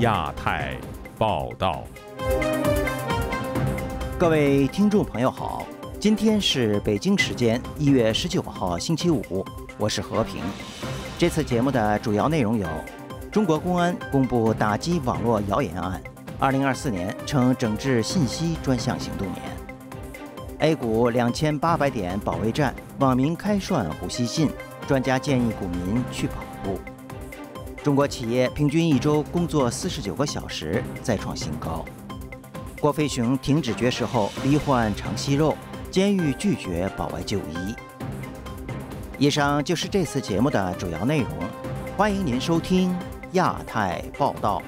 亚太报道，各位听众朋友好，今天是北京时间一月十九号星期五，我是和平。这次节目的主要内容有：中国公安公布打击网络谣言案；二零二四年称整治信息专项行动年；A 股两千八百点保卫战；网民开涮胡锡进；专家建议股民去跑步。中国企业平均一周工作四十九个小时再创新高。郭飞雄停止绝食后罹患肠息肉，监狱拒绝保外就医。以上就是这次节目的主要内容，欢迎您收听《亚太报道》。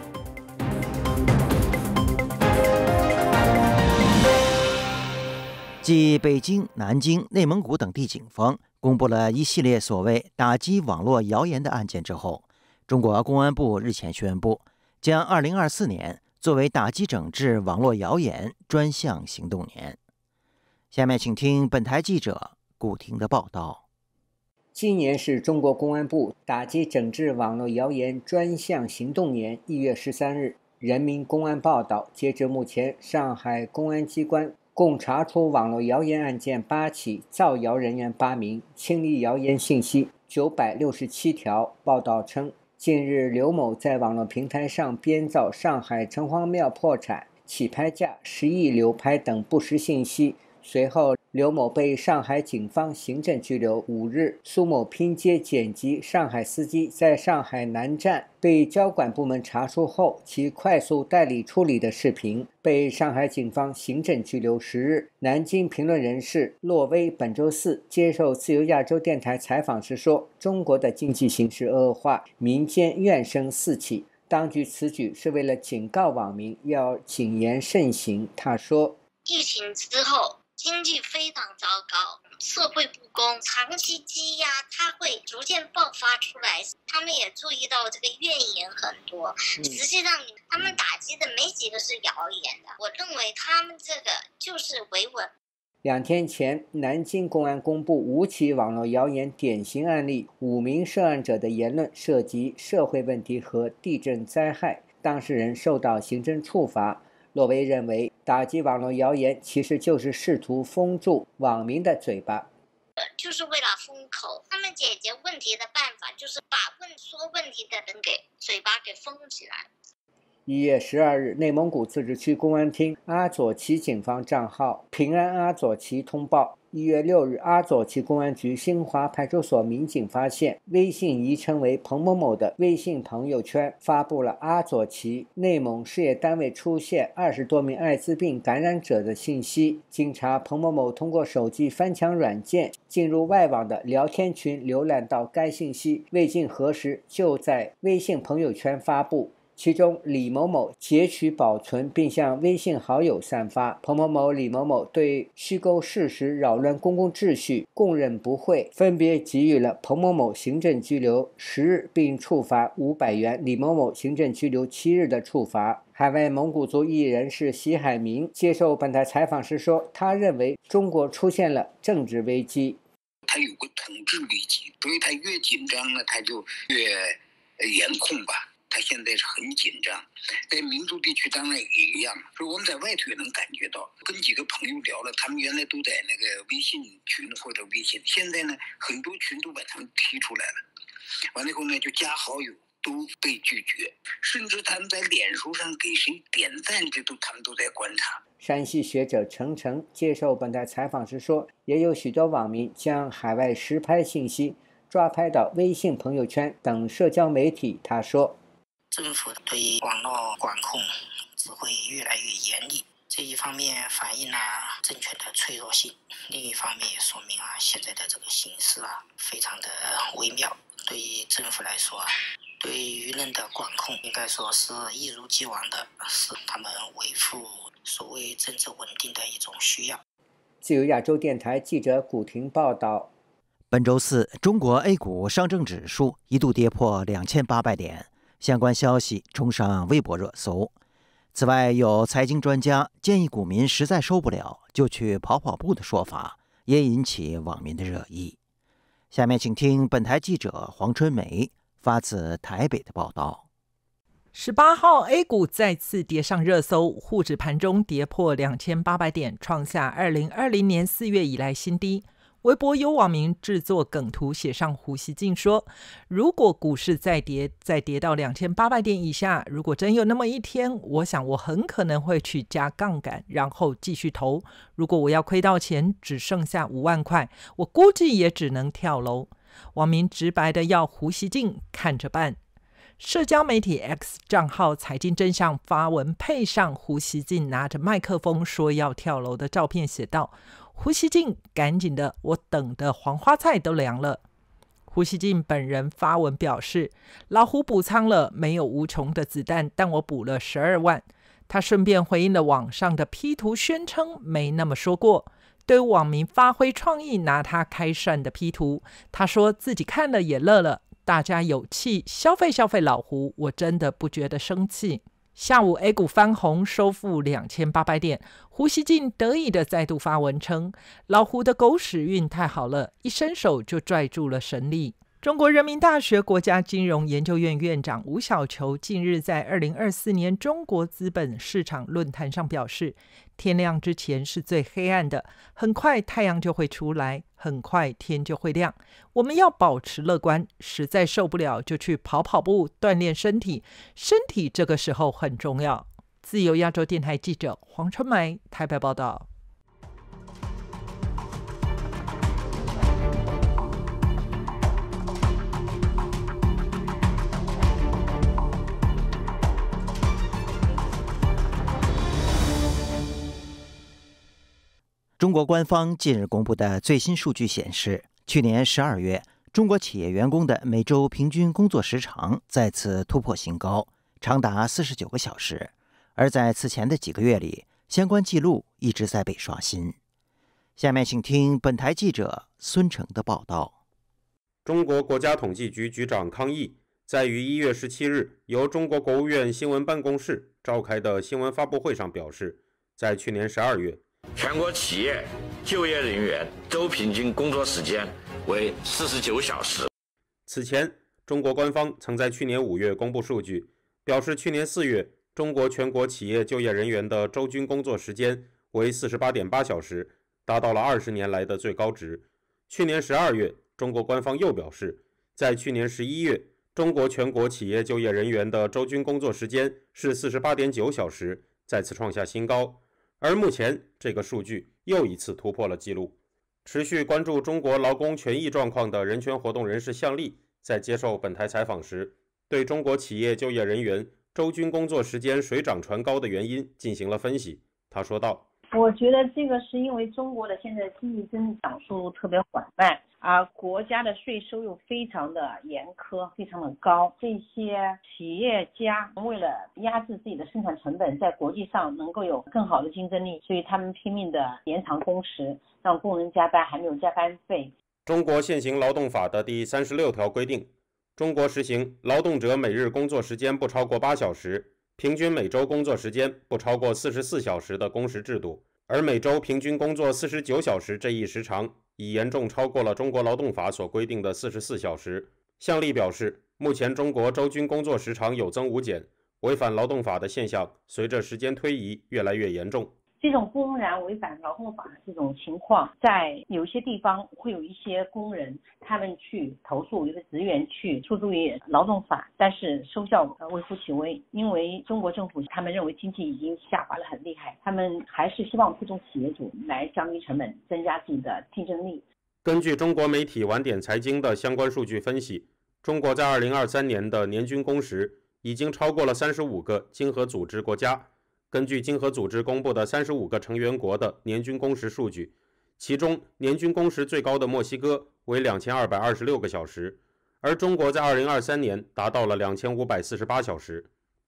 继北京、南京、内蒙古等地警方公布了一系列所谓打击网络谣言的案件之后。中国公安部日前宣布，将2024年作为打击整治网络谣言专项行动年。下面，请听本台记者顾婷的报道。今年是中国公安部打击整治网络谣言专项行动年。一月十三日，《人民公安》报道，截至目前，上海公安机关共查处网络谣言案件八起，造谣人员八名，清理谣言信息九百六十七条。报道称。近日，刘某在网络平台上编造上海城隍庙破产、起拍价十亿流拍等不实信息，随后。刘某被上海警方行政拘留五日。苏某拼接剪辑上海司机在上海南站被交管部门查出后，其快速代理处理的视频被上海警方行政拘留十日。南京评论人士洛威本周四接受自由亚洲电台采访时说：“中国的经济形势恶化，民间怨声四起，当局此举是为了警告网民要谨言慎行。”他说：“疫情之后。”经济非常糟糕，社会不公，长期积压，它会逐渐爆发出来。他们也注意到这个怨言很多，实际上他们打击的没几个是谣言的。我认为他们这个就是维稳。两天前，南京公安公布五起网络谣言典型案例，五名涉案者的言论涉及社会问题和地震灾害，当事人受到行政处罚。洛威认为。打击网络谣言，其实就是试图封住网民的嘴巴，就是为了封口。他们解决问题的办法就是把问说问题的人给嘴巴给封起来。一月十二日，内蒙古自治区公安厅阿左旗警方账号“平安阿左旗”通报。一月六日，阿左旗公安局新华派出所民警发现，微信昵称为彭某某的微信朋友圈发布了阿左旗内蒙事业单位出现二十多名艾滋病感染者的信息。经查，彭某某通过手机翻墙软件进入外网的聊天群，浏览到该信息，未经核实就在微信朋友圈发布。其中，李某某截取、保存并向微信好友散发；彭某某、李某某对虚构事实、扰乱公共秩序供认不讳，分别给予了彭某某行政拘留十日并处罚五百元，李某某行政拘留七日的处罚。海外蒙古族艺人是席海明接受本台采访时说：“他认为中国出现了政治危机，他有个统治危机，所以他越紧张呢，他就越严控吧。”他现在是很紧张，在民族地区当然也一样，所以我们在外头也能感觉到。跟几个朋友聊了，他们原来都在那个微信群或者微信，现在呢，很多群都把他们踢出来了。完了以后呢，就加好友都被拒绝，甚至他们在脸书上给谁点赞，这都他们都在观察。山西学者程程接受本台采访时说，也有许多网民将海外实拍信息抓拍到微信朋友圈等社交媒体。他说。政府对于网络管控只会越来越严厉，这一方面反映了政权的脆弱性，另一方面也说明啊现在的这个形势啊非常的微妙。对于政府来说啊，对舆论的管控应该说是一如既往的，是他们维护所谓政治稳定的一种需要。由亚洲电台记者古婷报道，本周四，中国 A 股上证指数一度跌破两千八百点。相关消息冲上微博热搜。此外，有财经专家建议股民实在受不了就去跑跑步的说法，也引起网民的热议。下面请听本台记者黄春梅发自台北的报道：十八号 A 股再次跌上热搜，沪指盘中跌破两千八百点，创下二零二零年四月以来新低。微博有网民制作梗图，写上胡锡进说：“如果股市再跌，再跌到两千八百点以下，如果真有那么一天，我想我很可能会去加杠杆，然后继续投。如果我要亏到钱只剩下五万块，我估计也只能跳楼。”网民直白的要胡锡进看着办。社交媒体 X 账号“财经真相”发文，配上胡锡进拿着麦克风说要跳楼的照片，写道。胡锡进，赶紧的！我等的黄花菜都凉了。胡锡进本人发文表示：“老胡补仓了，没有无穷的子弹，但我补了十二万。”他顺便回应了网上的 P 图宣称没那么说过，对网民发挥创意拿他开涮的 P 图，他说自己看了也乐了。大家有气消费消费老胡，我真的不觉得生气。下午，A 股翻红，收复两千八百点。胡锡进得意的再度发文称：“老胡的狗屎运太好了，一伸手就拽住了神力。”中国人民大学国家金融研究院院长吴晓求近日在二零二四年中国资本市场论坛上表示。天亮之前是最黑暗的，很快太阳就会出来，很快天就会亮。我们要保持乐观，实在受不了就去跑跑步，锻炼身体，身体这个时候很重要。自由亚洲电台记者黄春梅台北报道。中国官方近日公布的最新数据显示，去年十二月，中国企业员工的每周平均工作时长再次突破新高，长达四十九个小时。而在此前的几个月里，相关记录一直在被刷新。下面，请听本台记者孙成的报道。中国国家统计局局长康毅在于一月十七日由中国国务院新闻办公室召开的新闻发布会上表示，在去年十二月。全国企业就业人员周平均工作时间为四十九小时。此前，中国官方曾在去年五月公布数据，表示去年四月中国全国企业就业人员的周均工作时间为四十八点八小时，达到了二十年来的最高值。去年十二月，中国官方又表示，在去年十一月，中国全国企业就业人员的周均工作时间是四十八点九小时，再次创下新高。而目前，这个数据又一次突破了记录。持续关注中国劳工权益状况的人权活动人士向丽在接受本台采访时，对中国企业就业人员周均工作时间水涨船高的原因进行了分析。他说道。我觉得这个是因为中国的现在经济增长速度特别缓慢，而国家的税收又非常的严苛，非常的高。这些企业家为了压制自己的生产成本，在国际上能够有更好的竞争力，所以他们拼命的延长工时，让工人加班，还没有加班费。中国现行劳动法的第三十六条规定，中国实行劳动者每日工作时间不超过八小时。平均每周工作时间不超过四十四小时的工时制度，而每周平均工作四十九小时这一时长已严重超过了中国劳动法所规定的四十四小时。向力表示，目前中国周均工作时长有增无减，违反劳动法的现象随着时间推移越来越严重。这种公然违反劳动法这种情况，在有些地方会有一些工人，他们去投诉，有的职员去诉诸于劳动法，但是收效呃微乎其微，因为中国政府他们认为经济已经下滑了很厉害，他们还是希望推动企业主来降低成本，增加自己的竞争力。根据中国媒体晚点财经的相关数据分析，中国在二零二三年的年均工时已经超过了三十五个经合组织国家。根据经合组织公布的三十五个成员国的年均工时数据，其中年均工时最高的墨西哥为两千二百二十六个小时，而中国在二零二三年达到了两千五百四十八小时。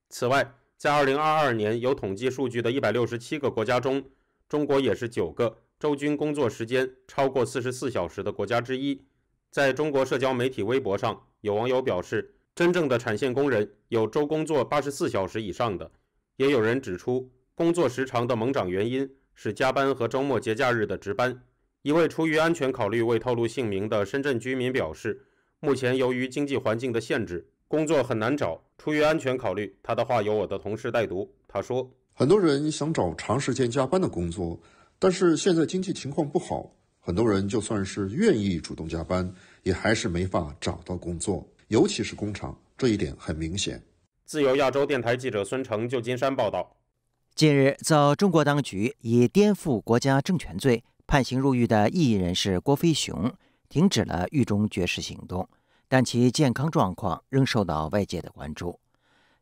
此外，在二零二二年有统计数据的一百六十七个国家中，中国也是九个周均工作时间超过四十四小时的国家之一。在中国社交媒体微博上，有网友表示：“真正的产线工人有周工作八十四小时以上的。”也有人指出，工作时长的猛涨原因是加班和周末节假日的值班。一位出于安全考虑未透露姓名的深圳居民表示，目前由于经济环境的限制，工作很难找。出于安全考虑，他的话由我的同事代读。他说，很多人想找长时间加班的工作，但是现在经济情况不好，很多人就算是愿意主动加班，也还是没法找到工作，尤其是工厂，这一点很明显。自由亚洲电台记者孙成旧金山报道：近日，遭中国当局以颠覆国家政权罪判刑入狱的议人士郭飞雄，停止了狱中绝食行动，但其健康状况仍受到外界的关注。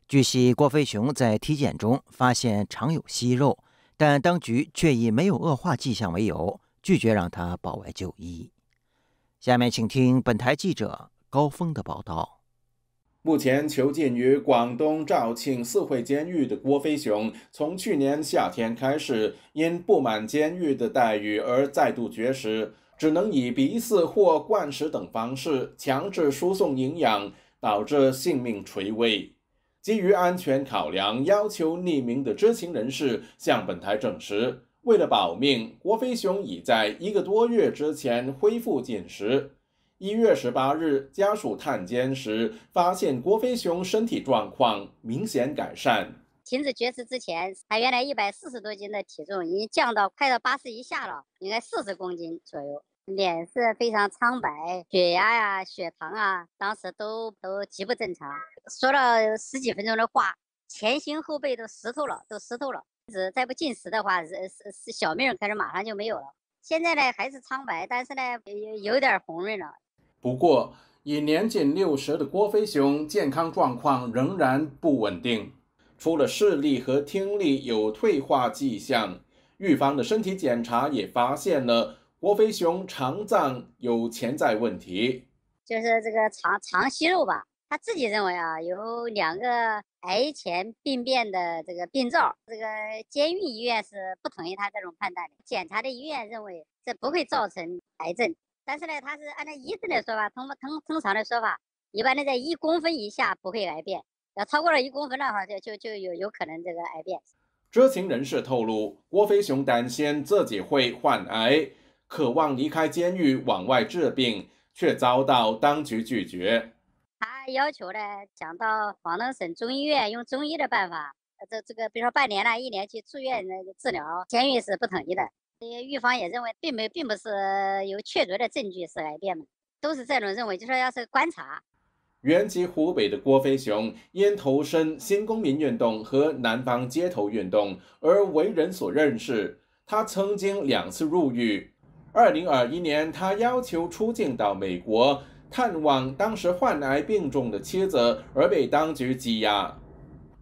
据悉，郭飞雄在体检中发现常有息肉，但当局却以没有恶化迹象为由，拒绝让他保外就医。下面请听本台记者高峰的报道。目前囚禁于广东肇庆四会监狱的郭飞雄，从去年夏天开始，因不满监狱的待遇而再度绝食，只能以鼻饲或灌食等方式强制输送营养，导致性命垂危。基于安全考量，要求匿名的知情人士向本台证实，为了保命，郭飞雄已在一个多月之前恢复进食。一月十八日，家属探监时发现郭飞雄身体状况明显改善。停止绝食之前，他原来一百四十多斤的体重已经降到快到八十以下了，应该四十公斤左右。脸色非常苍白，血压呀、血糖啊，当时都都极不正常。说了十几分钟的话，前胸后背都湿透了，都湿透了。再不进食的话，是是小命开始马上就没有了。现在呢还是苍白，但是呢有有点红润了。不过，已年近六十的郭飞雄健康状况仍然不稳定，除了视力和听力有退化迹象，预防的身体检查也发现了郭飞雄肠脏有潜在问题，就是这个肠肠息肉吧。他自己认为啊，有两个癌前病变的这个病灶。这个监狱医院是不同意他这种判断的，检查的医院认为这不会造成癌症。但是呢，他是按照医生的说法，通通通常的说法，一般的在一公分以下不会癌变，要超过了一公分的话，就就就有有可能这个癌变。知情人士透露，郭飞雄担心自己会患癌，渴望离开监狱往外治病，却遭到当局拒绝。他要求呢，讲到广东省中医院用中医的办法，这这个比如说半年啦、一年去住院治疗，监狱是不同意的。些预防也认为，并没并不是有确凿的证据是癌变的，都是这种认为，就说要是观察。原籍湖北的郭飞雄，因投身新公民运动和南方街头运动而为人所认识。他曾经两次入狱。二零二一年，他要求出境到美国探望当时患癌病重的妻子，而被当局羁押。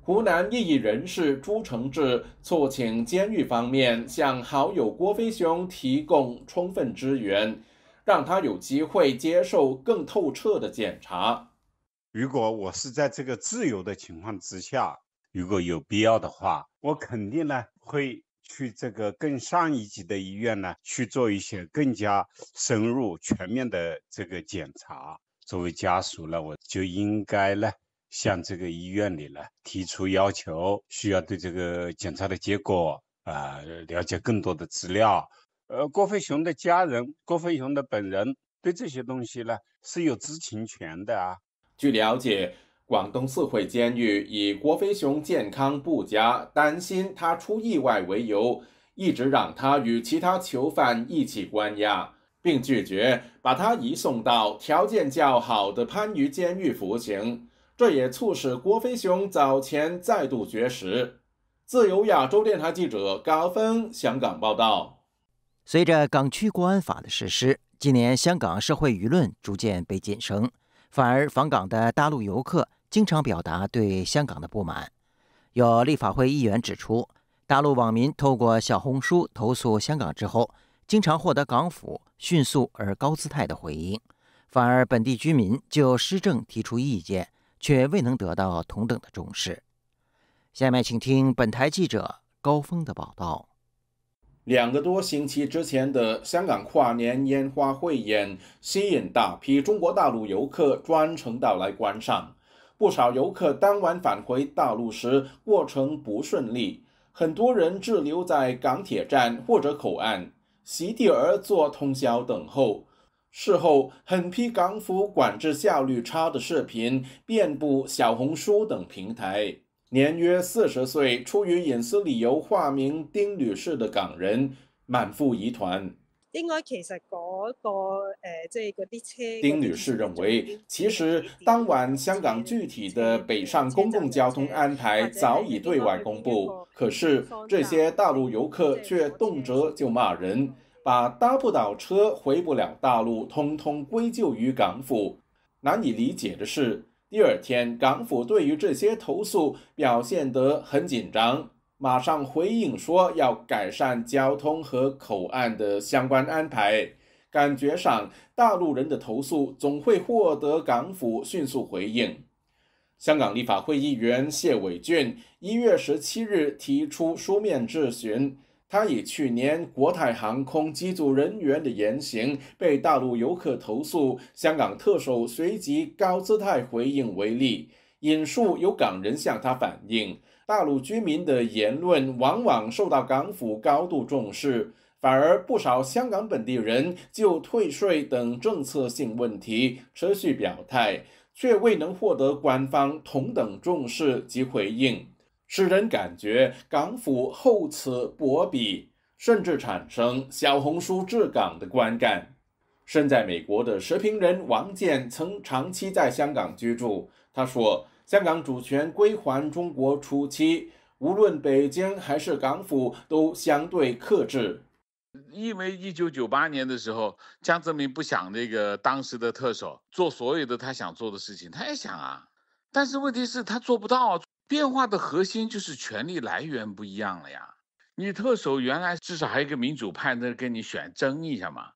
湖南利益人士朱成志促请监狱方面向好友郭飞雄提供充分支援，让他有机会接受更透彻的检查。如果我是在这个自由的情况之下，如果有必要的话，我肯定呢会去这个更上一级的医院呢去做一些更加深入、全面的这个检查。作为家属呢，我就应该呢。向这个医院里呢提出要求，需要对这个检查的结果啊了解更多的资料。呃，郭飞雄的家人、郭飞雄的本人对这些东西呢是有知情权的啊。据了解，广东四会监狱以郭飞雄健康不佳、担心他出意外为由，一直让他与其他囚犯一起关押，并拒绝把他移送到条件较好的番禺监狱服刑。这也促使郭飞雄早前再度绝食。自由亚洲电台记者高峰香港报道：，随着港区国安法的实施，今年香港社会舆论逐渐被晋升，反而访港的大陆游客经常表达对香港的不满。有立法会议员指出，大陆网民透过小红书投诉香港之后，经常获得港府迅速而高姿态的回应，反而本地居民就施政提出意见。却未能得到同等的重视。下面请听本台记者高峰的报道：两个多星期之前的香港跨年烟花汇演，吸引大批中国大陆游客专程到来观赏。不少游客当晚返回大陆时过程不顺利，很多人滞留在港铁站或者口岸，席地而坐通宵等候。事后狠批港府管制效率差的视频遍布小红书等平台。年约四十岁、出于隐私理由化名丁女士的港人满腹疑团。丁女士认为，其实当晚香港具体的北上公共交通安排早已对外公布，可是这些大陆游客却动辄就骂人。把搭不倒车、回不了大陆，通通归咎于港府。难以理解的是，第二天港府对于这些投诉表现得很紧张，马上回应说要改善交通和口岸的相关安排。感觉上，大陆人的投诉总会获得港府迅速回应。香港立法会议员谢伟俊一月十七日提出书面质询。他以去年国泰航空机组人员的言行被大陆游客投诉，香港特首随即高姿态回应为例，引述有港人向他反映，大陆居民的言论往往受到港府高度重视，反而不少香港本地人就退税等政策性问题持续表态，却未能获得官方同等重视及回应。使人感觉港府厚此薄彼，甚至产生“小红书治港”的观感。身在美国的时评人王健曾长期在香港居住。他说：“香港主权归还中国初期，无论北京还是港府都相对克制，因为一九九八年的时候，江泽民不想那个当时的特首做所有的他想做的事情，他也想啊，但是问题是，他做不到。”变化的核心就是权力来源不一样了呀。你特首原来至少还有一个民主派在跟你选争一下嘛，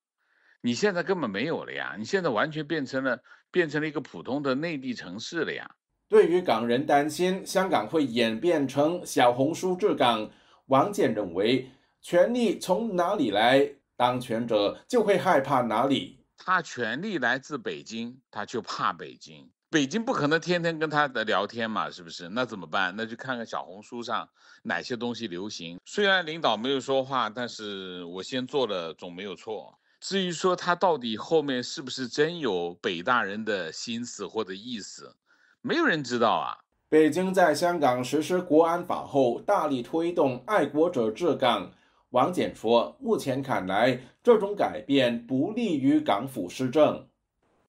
你现在根本没有了呀。你现在完全变成了变成了一个普通的内地城市了呀。对于港人担心香港会演变成小红书治港，王健认为，权力从哪里来，当权者就会害怕哪里。他权力来自北京，他就怕北京。北京不可能天天跟他的聊天嘛，是不是？那怎么办？那就看看小红书上哪些东西流行。虽然领导没有说话，但是我先做了总没有错。至于说他到底后面是不是真有北大人的心思或者意思，没有人知道啊。北京在香港实施国安法后，大力推动爱国者治港。王简说，目前看来，这种改变不利于港府施政。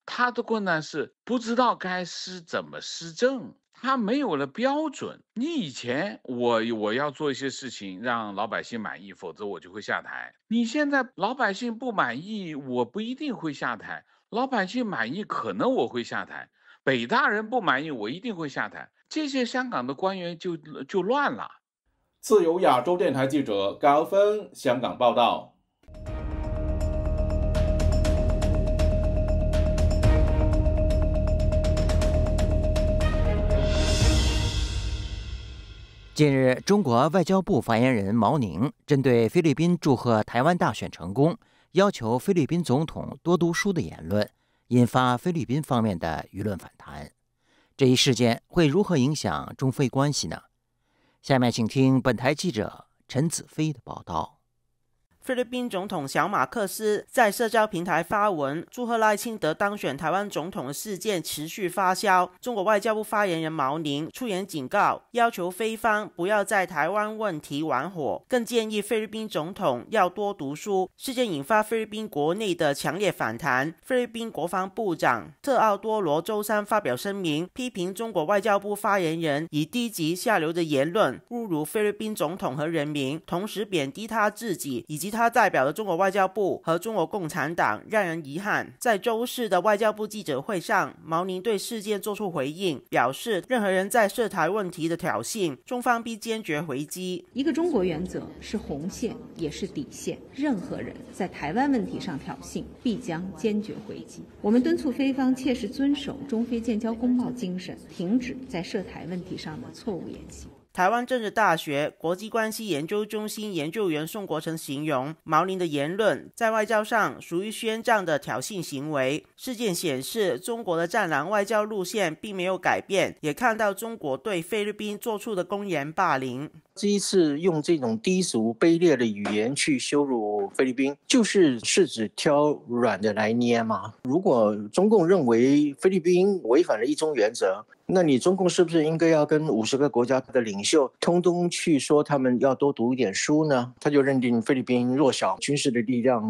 他的困难是不知道该施怎么施政，他没有了标准。你以前，我我要做一些事情让老百姓满意，否则我就会下台。你现在老百姓不满意，我不一定会下台；老百姓满意，可能我会下台。北大人不满意，我一定会下台。这些香港的官员就就乱了。自由亚洲电台记者高峰香港报道。近日，中国外交部发言人毛宁针对菲律宾祝贺台湾大选成功、要求菲律宾总统多读书的言论，引发菲律宾方面的舆论反弹。这一事件会如何影响中菲关系呢？下面请听本台记者陈子飞的报道。菲律宾总统小马克思在社交平台发文祝贺赖清德当选台湾总统的事件持续发酵。中国外交部发言人毛宁出言警告，要求菲方不要在台湾问题玩火，更建议菲律宾总统要多读书。事件引发菲律宾国内的强烈反弹。菲律宾国防部长特奥多罗周三发表声明，批评中国外交部发言人以低级下流的言论侮辱菲律宾总统和人民，同时贬低他自己以及。他代表的中国外交部和中国共产党，让人遗憾。在周四的外交部记者会上，毛宁对事件作出回应，表示：任何人在涉台问题的挑衅，中方必坚决回击。一个中国原则是红线，也是底线。任何人在台湾问题上挑衅，必将坚决回击。我们敦促菲方切实遵守中菲建交公报精神，停止在涉台问题上的错误言行。台湾政治大学国际关系研究中心研究员宋国成形容，毛林的言论在外交上属于宣战的挑衅行为。事件显示，中国的战狼外交路线并没有改变，也看到中国对菲律宾做出的公然霸凌。这一次用这种低俗、卑劣的语言去羞辱菲律宾，就是是指挑软的来捏吗？如果中共认为菲律宾违反了一中原则，那你中共是不是应该要跟五十个国家的领袖通通去说，他们要多读一点书呢？他就认定菲律宾弱小，军事的力量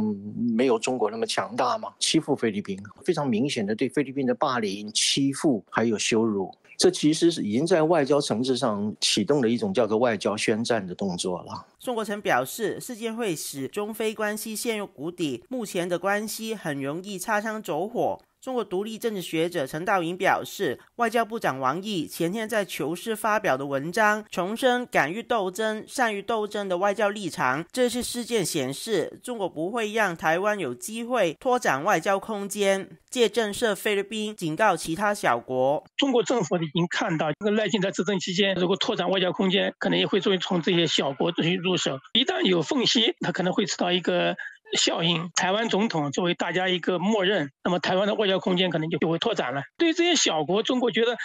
没有中国那么强大嘛？欺负菲律宾，非常明显的对菲律宾的霸凌、欺负还有羞辱。这其实是已经在外交层次上启动了一种叫做外交宣战的动作了。宋国成表示，事件会使中非关系陷入谷底，目前的关系很容易擦枪走火。中国独立政治学者陈道云表示，外交部长王毅前天在《求是》发表的文章，重申敢于斗争、善于斗争的外交立场。这次事件显示，中国不会让台湾有机会拓展外交空间，借震慑菲律宾，警告其他小国。中国政府已经看到，赖清德执政期间如果拓展外交空间，可能也会从这些小国去入手。一旦有缝隙，他可能会吃到一个。效应，台湾总统作为大家一个默认，那么台湾的外交空间可能就就会拓展了。对于这些小国，中国觉得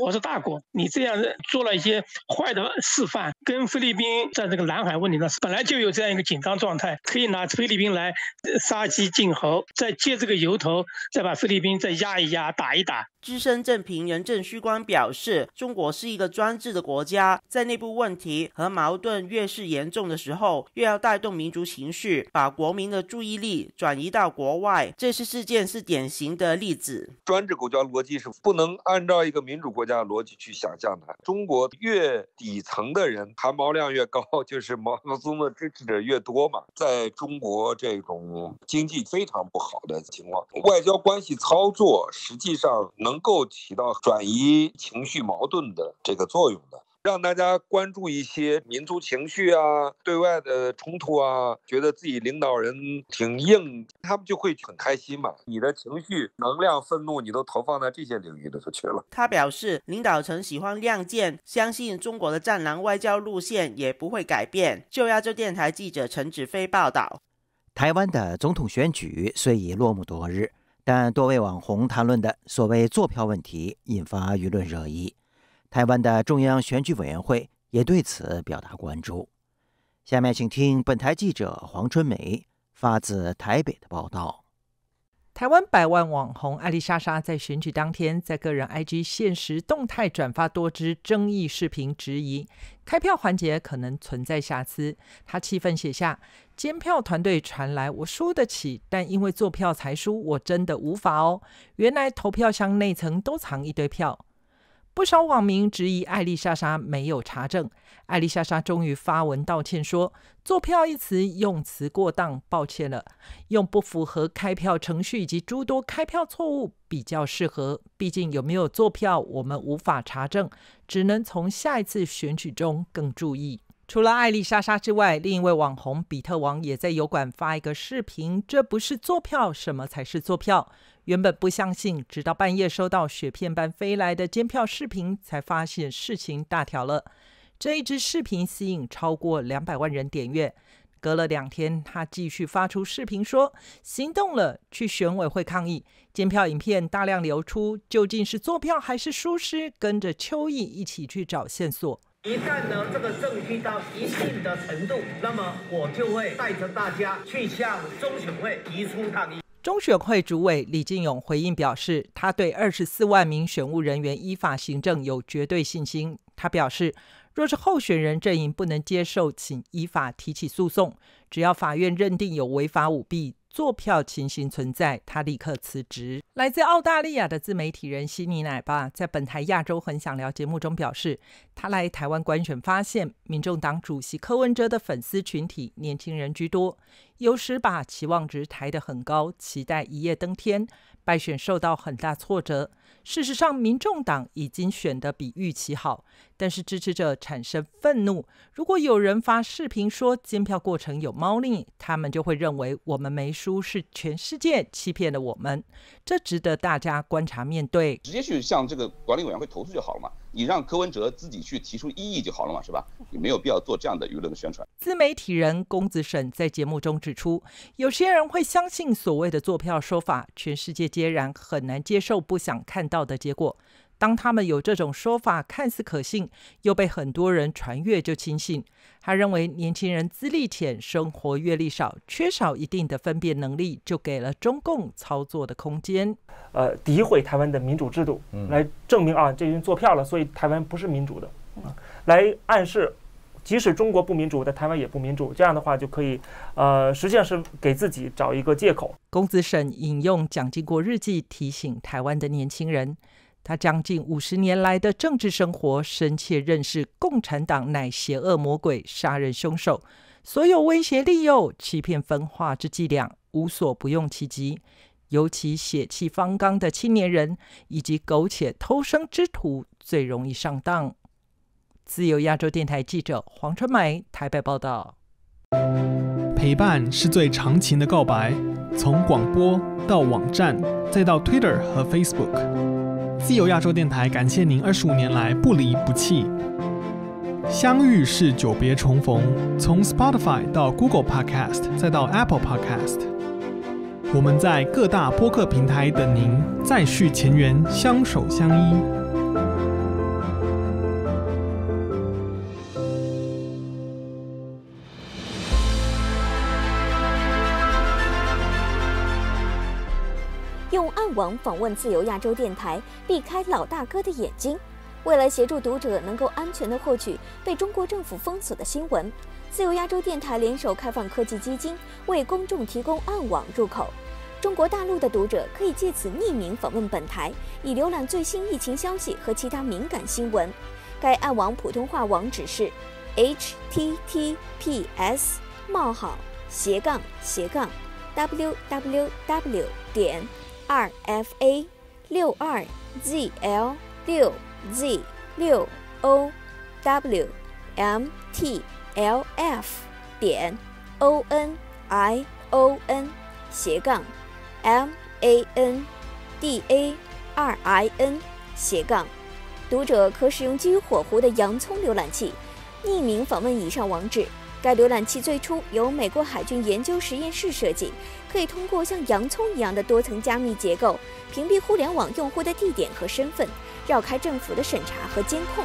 我是大国，你这样做了一些坏的示范，跟菲律宾在这个南海问题上本来就有这样一个紧张状态，可以拿菲律宾来杀鸡儆猴，再借这个由头，再把菲律宾再压一压，打一打。资深政评人郑旭光表示：“中国是一个专制的国家，在内部问题和矛盾越是严重的时候，越要带动民族情绪，把国民的注意力转移到国外。这次事件是典型的例子。专制国家逻辑是不能按照一个民主国家的逻辑去想象的。中国越底层的人，含毛量越高，就是毛泽东的支持者越多嘛。在中国这种经济非常不好的情况，外交关系操作实际上能。”能够起到转移情绪矛盾的这个作用的，让大家关注一些民族情绪啊、对外的冲突啊，觉得自己领导人挺硬，他们就会很开心嘛。你的情绪、能量、愤怒，你都投放在这些领域里头去了。他表示，领导层喜欢亮剑，相信中国的战狼外交路线也不会改变。就亚洲电台记者陈子飞报道，台湾的总统选举虽已落幕多日。但多位网红谈论的所谓“坐票”问题引发舆论热议，台湾的中央选举委员会也对此表达关注。下面请听本台记者黄春梅发自台北的报道。台湾百万网红艾丽莎莎在选举当天，在个人 IG 现实动态转发多支争议视频，质疑开票环节可能存在瑕疵。她气愤写下：“监票团队传来，我输得起，但因为做票才输，我真的无法哦。原来投票箱内层都藏一堆票。”不少网民质疑艾丽莎莎没有查证，艾丽莎莎终于发文道歉，说“坐票”一词用词过当，抱歉了。用不符合开票程序以及诸多开票错误比较适合，毕竟有没有坐票我们无法查证，只能从下一次选举中更注意。除了艾丽莎莎之外，另一位网红比特王也在油管发一个视频：“这不是坐票，什么才是坐票？”原本不相信，直到半夜收到雪片般飞来的监票视频，才发现事情大条了。这一支视频吸引超过两百万人点阅。隔了两天，他继续发出视频说：“行动了，去选委会抗议。”监票影片大量流出，究竟是坐票还是疏失？跟着邱毅一起去找线索。一旦呢这个证据到一定的程度，那么我就会带着大家去向中选会提出抗议。中选会主委李进勇回应表示，他对二十四万名选务人员依法行政有绝对信心。他表示，若是候选人阵营不能接受，请依法提起诉讼。只要法院认定有违法舞弊、坐票情形存在，他立刻辞职。来自澳大利亚的自媒体人悉尼奶爸在本台《亚洲很想聊》节目中表示，他来台湾观选，发现民众党主席柯文哲的粉丝群体年轻人居多。有时把期望值抬得很高，期待一夜登天，败选受到很大挫折。事实上，民众党已经选得比预期好，但是支持者产生愤怒。如果有人发视频说监票过程有猫腻，他们就会认为我们没输是全世界欺骗了我们。这值得大家观察面对。直接去向这个管理委员会投诉就好了嘛。你让柯文哲自己去提出异议就好了嘛，是吧？你没有必要做这样的舆论宣传。自媒体人龚子沈在节目中指出，有些人会相信所谓的“坐票”说法，全世界皆然，很难接受不想看到的结果。当他们有这种说法，看似可信，又被很多人传阅就轻信。他认为年轻人资历浅，生活阅历少，缺少一定的分辨能力，就给了中共操作的空间。呃，诋毁台湾的民主制度，来证明啊，这人做票了，所以台湾不是民主的。啊，来暗示，即使中国不民主，在台湾也不民主。这样的话就可以，呃，实际上是给自己找一个借口。公子沈引用蒋经国日记，提醒台湾的年轻人。他将近五十年来的政治生活，深切认识共产党乃邪恶魔鬼、杀人凶手，所有威胁、利诱、欺骗、分化之伎俩无所不用其极，尤其血气方刚的青年人以及苟且偷生之徒最容易上当。自由亚洲电台记者黄春梅台北报道。陪伴是最长情的告白，从广播到网站，再到 Twitter 和 Facebook。自由亚洲电台感谢您二十五年来不离不弃。相遇是久别重逢，从 Spotify 到 Google Podcast，再到 Apple Podcast，我们在各大播客平台等您，再续前缘，相守相依。网访问自由亚洲电台，避开老大哥的眼睛。为了协助读者能够安全地获取被中国政府封锁的新闻，自由亚洲电台联手开放科技基金，为公众提供暗网入口。中国大陆的读者可以借此匿名访问本台，以浏览最新疫情消息和其他敏感新闻。该暗网普通话网址是：https://www. 点 rfa 六二 zl 六 z 六 o w m t l f 点 o n i o n 斜杠 m a n d a r i n 斜杠读者可使用基于火狐的洋葱浏览器匿名访问以上网址。该浏览器最初由美国海军研究实验室设计。可以通过像洋葱一样的多层加密结构，屏蔽互联网用户的地点和身份，绕开政府的审查和监控。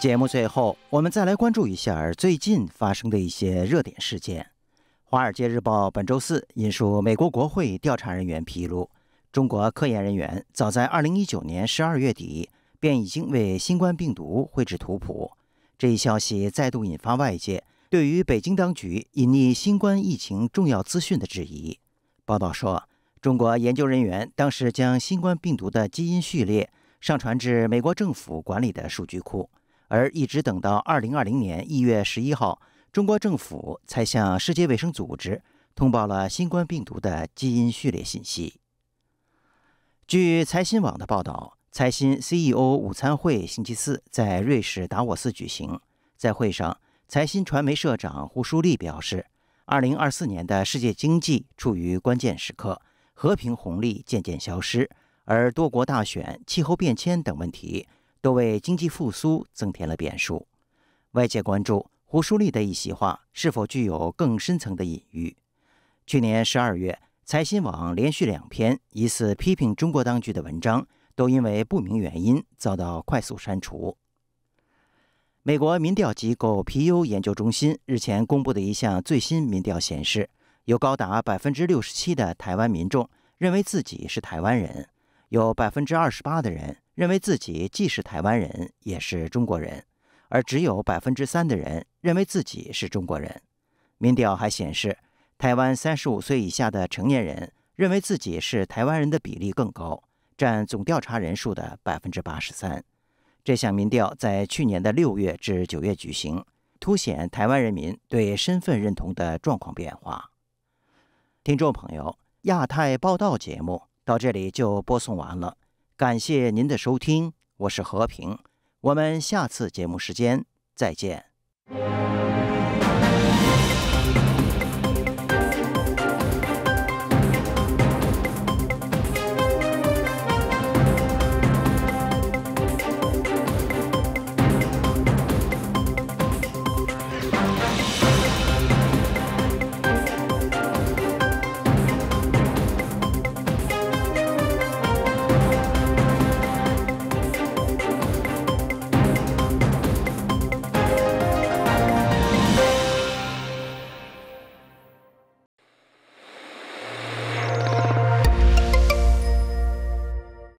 节目最后，我们再来关注一下最近发生的一些热点事件。《华尔街日报》本周四引述美国国会调查人员披露，中国科研人员早在2019年12月底便已经为新冠病毒绘制图谱。这一消息再度引发外界对于北京当局隐匿新冠疫情重要资讯的质疑。报道说，中国研究人员当时将新冠病毒的基因序列上传至美国政府管理的数据库，而一直等到2020年1月11号，中国政府才向世界卫生组织通报了新冠病毒的基因序列信息。据财新网的报道。财新 CEO 午餐会星期四在瑞士达沃斯举行。在会上，财新传媒社长胡舒立表示，2024年的世界经济处于关键时刻，和平红利渐渐消失，而多国大选、气候变迁等问题都为经济复苏增添了变数。外界关注胡舒立的一席话是否具有更深层的隐喻。去年12月，财新网连续两篇疑似批评中国当局的文章。都因为不明原因遭到快速删除。美国民调机构皮尤研究中心日前公布的一项最新民调显示，有高达百分之六十七的台湾民众认为自己是台湾人，有百分之二十八的人认为自己既是台湾人也是中国人，而只有百分之三的人认为自己是中国人。民调还显示，台湾三十五岁以下的成年人认为自己是台湾人的比例更高。占总调查人数的百分之八十三。这项民调在去年的六月至九月举行，凸显台湾人民对身份认同的状况变化。听众朋友，亚太报道节目到这里就播送完了，感谢您的收听，我是和平，我们下次节目时间再见。